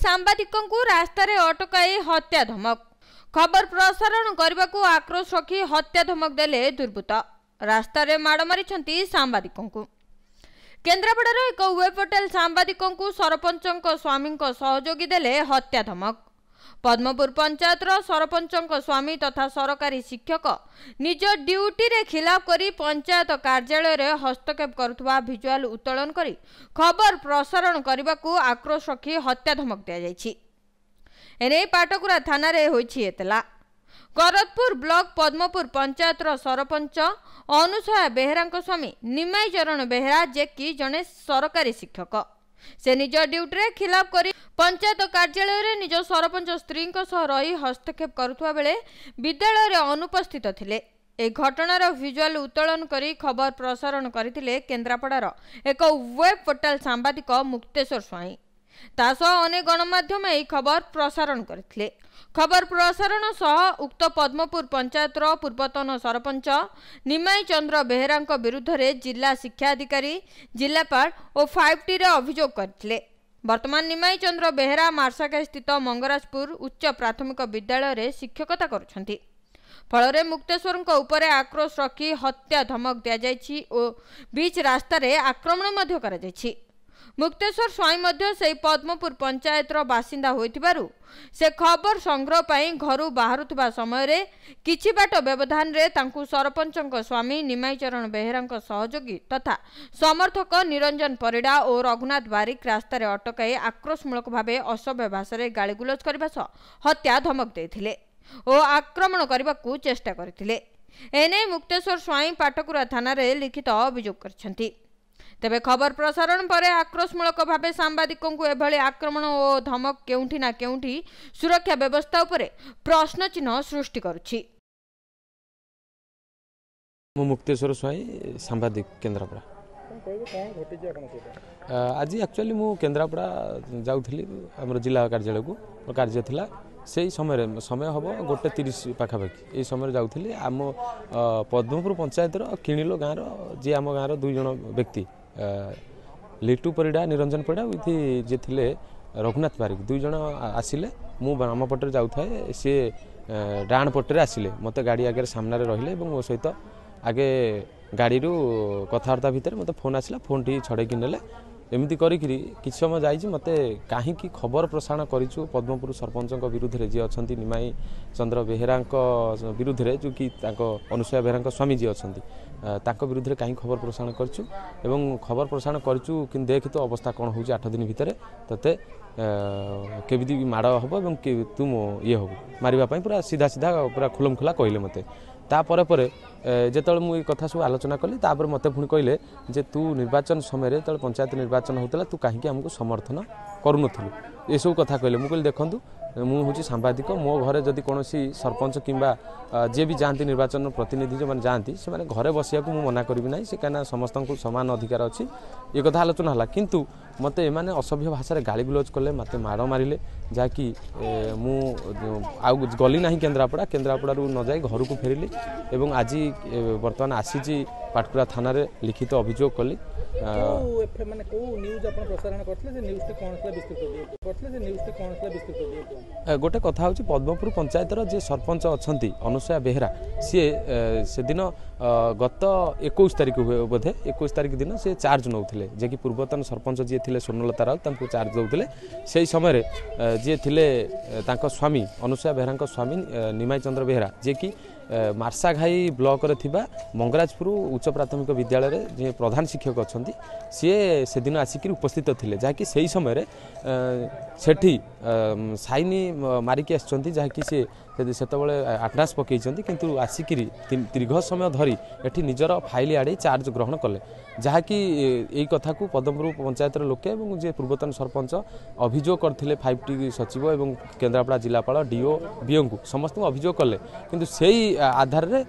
ସାମ୍ବାଦିକଙ୍କୁ ରାସ୍ତାରେ ଅଟକାଇ ହତ୍ୟା ଧମକ ଖବର ପ୍ରସାରଣ କରିବାକୁ ଆକ୍ରୋଶ ରଖି ହତ୍ୟା ଧମକ ଦେଲେ ଦୁର୍ବୃତ୍ତ ରାସ୍ତାରେ ମାଡ଼ ମାରିଛନ୍ତି ସାମ୍ବାଦିକଙ୍କୁ କେନ୍ଦ୍ରାପଡ଼ାର ଏକ ୱେବ୍ ପୋର୍ଟାଲ୍ ସାମ୍ବାଦିକଙ୍କୁ ସରପଞ୍ଚଙ୍କ ସ୍ୱାମୀଙ୍କ ସହଯୋଗୀ ଦେଲେ ହତ୍ୟା ଧମକ ପଦ୍ମପୁର ପଞ୍ଚାୟତର ସରପଞ୍ଚଙ୍କ ସ୍ୱାମୀ ତଥା ସରକାରୀ ଶିକ୍ଷକ ନିଜ ଡ୍ୟୁଟିରେ ଖିଲାପ କରି ପଞ୍ଚାୟତ କାର୍ଯ୍ୟାଳୟରେ ହସ୍ତକ୍ଷେପ କରୁଥିବା ଭିଜୁଆଲ ଉତ୍ତୋଳନ କରି ଖବର ପ୍ରସାରଣ କରିବାକୁ ଆକ୍ରୋଶ ରଖି ହତ୍ୟା ଧମକ ଦିଆଯାଇଛି ଏନେଇ ପାଟକୁରା ଥାନାରେ ହୋଇଛି ଏତଲା କରତପୁର ବ୍ଲକ ପଦ୍ମପୁର ପଞ୍ଚାୟତର ସରପଞ୍ଚ ଅନୁସୟା ବେହେରାଙ୍କ ସ୍ୱାମୀ ନିମାଇ ଚରଣ ବେହେରା ଯେ କି ଜଣେ ସରକାରୀ ଶିକ୍ଷକ ସେ ନିଜ ଡ୍ୟୁଟିରେ ଖିଲାପ କରି ପଞ୍ଚାୟତ କାର୍ଯ୍ୟାଳୟରେ ନିଜ ସରପଞ୍ଚ ସ୍ତ୍ରୀଙ୍କ ସହ ରହି ହସ୍ତକ୍ଷେପ କରୁଥିବା ବେଳେ ବିଦ୍ୟାଳୟରେ ଅନୁପସ୍ଥିତ ଥିଲେ ଏ ଘଟଣାର ଭିଜୁଆଲ ଉତ୍ତୋଳନ କରି ଖବର ପ୍ରସାରଣ କରିଥିଲେ କେନ୍ଦ୍ରାପଡ଼ାର ଏକ ୱେବ୍ ପୋର୍ଟାଲ ସାମ୍ବାଦିକ ମୁକ୍ତେଶ୍ୱର ସ୍ୱାଇଁ ତାସହ ଅନେକ ଗଣମାଧ୍ୟମ ଏହି ଖବର ପ୍ରସାରଣ କରିଥିଲେ ଖବର ପ୍ରସାରଣ ସହ ଉକ୍ତ ପଦ୍ମପୁର ପଞ୍ଚାୟତର ପୂର୍ବତନ ସରପଞ୍ଚ ନିମାଇ ଚନ୍ଦ୍ର ବେହେରାଙ୍କ ବିରୁଦ୍ଧରେ ଜିଲ୍ଲା ଶିକ୍ଷାଧିକାରୀ ଜିଲ୍ଲାପାଳ ଓ ଫାଇଭ୍ ଟିରେ ଅଭିଯୋଗ କରିଥିଲେ ବର୍ତ୍ତମାନ ନିମାଇ ଚନ୍ଦ୍ର ବେହେରା ମାର୍ଶାକା ସ୍ଥିତ ମଙ୍ଗରାଜପୁର ଉଚ୍ଚ ପ୍ରାଥମିକ ବିଦ୍ୟାଳୟରେ ଶିକ୍ଷକତା କରୁଛନ୍ତି ଫଳରେ ମୁକ୍ତେଶ୍ୱରଙ୍କ ଉପରେ ଆକ୍ରୋଶ ରଖି ହତ୍ୟା ଧମକ ଦିଆଯାଇଛି ଓ ବିଚ୍ ରାସ୍ତାରେ ଆକ୍ରମଣ ମଧ୍ୟ କରାଯାଇଛି ମୁକ୍ତେଶ୍ୱର ସ୍ୱାଇଁ ମଧ୍ୟ ସେହି ପଦ୍ମପୁର ପଞ୍ଚାୟତର ବାସିନ୍ଦା ହୋଇଥିବାରୁ ସେ ଖବର ସଂଗ୍ରହ ପାଇଁ ଘରୁ ବାହାରୁଥିବା ସମୟରେ କିଛି ବାଟ ବ୍ୟବଧାନରେ ତାଙ୍କୁ ସରପଞ୍ଚଙ୍କ ସ୍ୱାମୀ ନିମାଇଚରଣ ବେହେରାଙ୍କ ସହଯୋଗୀ ତଥା ସମର୍ଥକ ନିରଞ୍ଜନ ପରିଡ଼ା ଓ ରଘୁନାଥ ବାରିକ ରାସ୍ତାରେ ଅଟକାଇ ଆକ୍ରୋଶମୂଳକ ଭାବେ ଅସଭ୍ୟ ଭାଷାରେ ଗାଳିଗୁଲଜ କରିବା ସହ ହତ୍ୟା ଧମକ ଦେଇଥିଲେ ଓ ଆକ୍ରମଣ କରିବାକୁ ଚେଷ୍ଟା କରିଥିଲେ ଏନେଇ ମୁକ୍ତେଶ୍ୱର ସ୍ୱାଇଁ ପାଟକୁରା ଥାନାରେ ଲିଖିତ ଅଭିଯୋଗ କରିଛନ୍ତି ତେବେ ଖବର ପ୍ରସାରଣ ପରେ ଆକ୍ରୋଶମୂଳକ ଭାବେ ସାମ୍ବାଦିକଙ୍କୁ ଏଭଳି ଆକ୍ରମଣ ଓ ଧମକ କେଉଁଠି ନା କେଉଁଠି ସୁରକ୍ଷା ବ୍ୟବସ୍ଥା ଉପରେ ପ୍ରଶ୍ନଚିହ୍ନ ସୃଷ୍ଟି କରୁଛି ମୁଁ ମୁକ୍ତେଶ୍ୱର ସ୍ୱାଇଁ ସାମ୍ବାଦିକ କେନ୍ଦ୍ରାପଡ଼ା ଆଜି ଆକ୍ଚୁଆଲି ମୁଁ କେନ୍ଦ୍ରାପଡ଼ା ଯାଉଥିଲି ଆମର ଜିଲ୍ଲା କାର୍ଯ୍ୟାଳୟକୁ ମୋର କାର୍ଯ୍ୟ ଥିଲା ସେଇ ସମୟରେ ସମୟ ହେବ ଗୋଟେ ତିରିଶ ପାଖାପାଖି ଏଇ ସମୟରେ ଯାଉଥିଲି ଆମ ପଦ୍ମପୁର ପଞ୍ଚାୟତର କିଣିଲୋ ଗାଁର ଯିଏ ଆମ ଗାଁର ଦୁଇ ଜଣ ବ୍ୟକ୍ତି লিটু ପରିଡ଼ା ନିରଞ୍ଜନ ପରିଡ଼ା ୱିଥ୍ ଯିଏ ଥିଲେ ରଘୁନାଥ ବାରିକ ଦୁଇ ଜଣ ଆସିଲେ ମୁଁ ବାମ ପଟରେ ଯାଉଥାଏ ସିଏ ଡାହାଣ ପଟରେ ଆସିଲେ ମୋତେ ଗାଡ଼ି ଆଗରେ ସାମ୍ନାରେ ରହିଲେ ଏବଂ ମୋ ସହିତ ଆଗେ ଗାଡ଼ିରୁ କଥାବାର୍ତ୍ତା ଭିତରେ ମୋତେ ଫୋନ୍ ଆସିଲା ଫୋନ୍ଟି ଛଡ଼େଇକି ନେଲେ ଏମିତି କରିକିରି କିଛି ସମୟ ଯାଇଛି ମୋତେ କାହିଁକି ଖବର ପ୍ରସାରଣ କରିଛୁ ପଦ୍ମପୁର ସରପଞ୍ଚଙ୍କ ବିରୁଦ୍ଧରେ ଯିଏ ଅଛନ୍ତି ନିମାଇ ଚନ୍ଦ୍ର ବେହେରାଙ୍କ ବିରୁଦ୍ଧରେ ଯେଉଁ କି ତାଙ୍କ ଅନୁସୟା ବେହେରାଙ୍କ ସ୍ୱାମୀ ଯିଏ ଅଛନ୍ତି ତାଙ୍କ ବିରୁଦ୍ଧରେ କାହିଁକି ଖବର ପ୍ରସାରଣ କରିଛୁ ଏବଂ ଖବର ପ୍ରସାରଣ କରିଛୁ କିନ୍ତୁ ଦେଖି ତୁ ଅବସ୍ଥା କ'ଣ ହେଉଛି ଆଠ ଦିନ ଭିତରେ ତୋତେ କେମିତି ବି ମାଡ଼ ହେବ ଏବଂ ତୁ ମୋ ଇଏ ହେବୁ ମାରିବା ପାଇଁ ପୁରା ସିଧା ସିଧା ପୁରା ଖୋଲମ କହିଲେ ମୋତେ ତାପରେ ପରେ ଯେତେବେଳେ ମୁଁ ଏଇ କଥା ସବୁ ଆଲୋଚନା କଲି ତାପରେ ମୋତେ ପୁଣି କହିଲେ ଯେ ତୁ ନିର୍ବାଚନ ସମୟରେ ଯେତେବେଳେ ପଞ୍ଚାୟତ ନିର୍ବାଚନ ହେଉଥିଲା ତୁ କାହିଁକି ଆମକୁ ସମର୍ଥନ କରୁନଥିଲୁ ଏସବୁ କଥା କହିଲେ ମୁଁ କହିଲି ଦେଖନ୍ତୁ ମୁଁ ହେଉଛି ସାମ୍ବାଦିକ ମୋ ଘରେ ଯଦି କୌଣସି ସରପଞ୍ଚ କିମ୍ବା ଯିଏ ବି ଯାଆନ୍ତି ନିର୍ବାଚନ ପ୍ରତିନିଧି ଯେଉଁମାନେ ଯାଆନ୍ତି ସେମାନେ ଘରେ ବସିବାକୁ ମୁଁ ମନା କରିବି ନାହିଁ ସେ କାହିଁକିନା ସମସ୍ତଙ୍କୁ ସମାନ ଅଧିକାର ଅଛି ଏ କଥା ଆଲୋଚନା ହେଲା କିନ୍ତୁ ମୋତେ ଏମାନେ ଅସଭ୍ୟ ଭାଷାରେ ଗାଳିଗୁଲଜ କଲେ ମୋତେ ମାଡ଼ ମାରିଲେ ଯାହାକି ମୁଁ ଆଉ ଗଲି ନାହିଁ କେନ୍ଦ୍ରାପଡ଼ା କେନ୍ଦ୍ରାପଡ଼ାରୁ ନଯାଇ ଘରକୁ ଫେରିଲି ଏବଂ ଆଜି ବର୍ତ୍ତମାନ ଆସିଛି ପାଟକୁରା ଥାନାରେ ଲିଖିତ ଅଭିଯୋଗ କଲି ଗୋଟେ କଥା ହେଉଛି ପଦ୍ମପୁର ପଞ୍ଚାୟତର ଯିଏ ସରପଞ୍ଚ ଅଛନ୍ତି ଅନୁସୟା ବେହେରା ସିଏ ସେଦିନ ଗତ ଏକୋଇଶ ତାରିଖ ବୋଧେ ଏକୋଇଶ ତାରିଖ ଦିନ ସେ ଚାର୍ଜ ନେଉଥିଲେ ଯିଏକି ପୂର୍ବତନ ସରପଞ୍ଚ ଯିଏ ଥିଲେ ସ୍ୱର୍ଣ୍ଣଲତା ରାଉତ ତାଙ୍କୁ ଚାର୍ଜ ଦେଉଥିଲେ ସେହି ସମୟରେ ଯିଏ ଥିଲେ ତାଙ୍କ ସ୍ୱାମୀ ଅନୁସୟା ବେହେରାଙ୍କ ସ୍ୱାମୀ ନିମାଇ ଚନ୍ଦ୍ର ବେହେରା ଯିଏକି ମାର୍ଶାଘାଇ ବ୍ଲକରେ ଥିବା ମଙ୍ଗରାଜପୁର ଉଚ୍ଚ ପ୍ରାଥମିକ ବିଦ୍ୟାଳୟରେ ଯିଏ ପ୍ରଧାନ ଶିକ୍ଷକ ଅଛନ୍ତି ସିଏ ସେଦିନ ଆସିକରି ଉପସ୍ଥିତ ଥିଲେ ଯାହାକି ସେହି ସମୟରେ ସେଠି ସାଇନ ମାରିକି ଆସିଛନ୍ତି ଯାହାକି ସିଏ ସେତେବେଳେ ଆଡ୍ରାସ୍ ପକାଇଛନ୍ତି କିନ୍ତୁ ଆସିକରି ଦୀର୍ଘ ସମୟ ଧରି ଏଠି ନିଜର ଫାଇଲ୍ ଆଡ଼େଇ ଚାର୍ଜ ଗ୍ରହଣ କଲେ ଯାହାକି ଏଇ କଥାକୁ ପଦ୍ମପୁର ପଞ୍ଚାୟତର ଲୋକେ ଏବଂ ଯିଏ ପୂର୍ବତନ ସରପଞ୍ଚ ଅଭିଯୋଗ କରିଥିଲେ ଫାଇଭ ଟି ସଚିବ ଏବଂ କେନ୍ଦ୍ରାପଡ଼ା ଜିଲ୍ଲାପାଳ ଡିଓ ବିଓଙ୍କୁ ସମସ୍ତଙ୍କୁ ଅଭିଯୋଗ କଲେ କିନ୍ତୁ ସେଇ ଆଧାରରେ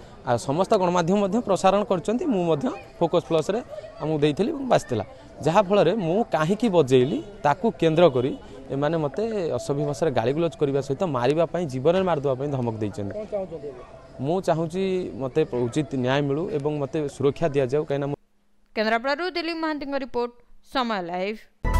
ସମସ୍ତ ଗଣମାଧ୍ୟମ ମଧ୍ୟ ପ୍ରସାରଣ କରିଛନ୍ତି ମୁଁ ମଧ୍ୟ ଫୋକସ୍ ପ୍ଲସ୍ରେ ଆମକୁ ଦେଇଥିଲି ଏବଂ ବାସିଥିଲା ଯାହାଫଳରେ ମୁଁ କାହିଁକି ବଜେଇଲି ତାକୁ କେନ୍ଦ୍ର କରି ଏମାନେ ମୋତେ ଅସଭ୍ୟ ଭାଷାରେ ଗାଳିଗୁଲଜ କରିବା ସହିତ ମାରିବା ପାଇଁ ଜୀବନରେ ମାରିଦେବା ପାଇଁ ଧମକ ଦେଇଛନ୍ତି ମୁଁ ଚାହୁଁଛି ମୋତେ ଉଚିତ ନ୍ୟାୟ ମିଳୁ ଏବଂ ମୋତେ ସୁରକ୍ଷା ଦିଆଯାଉ କାହିଁକିନା କେନ୍ଦ୍ରାପଡ଼ାରୁ ଦିଲ୍ଲୀପ ମହାନ୍ତିଙ୍କ ରିପୋର୍ଟ ସମୟ ଲାଇଭ୍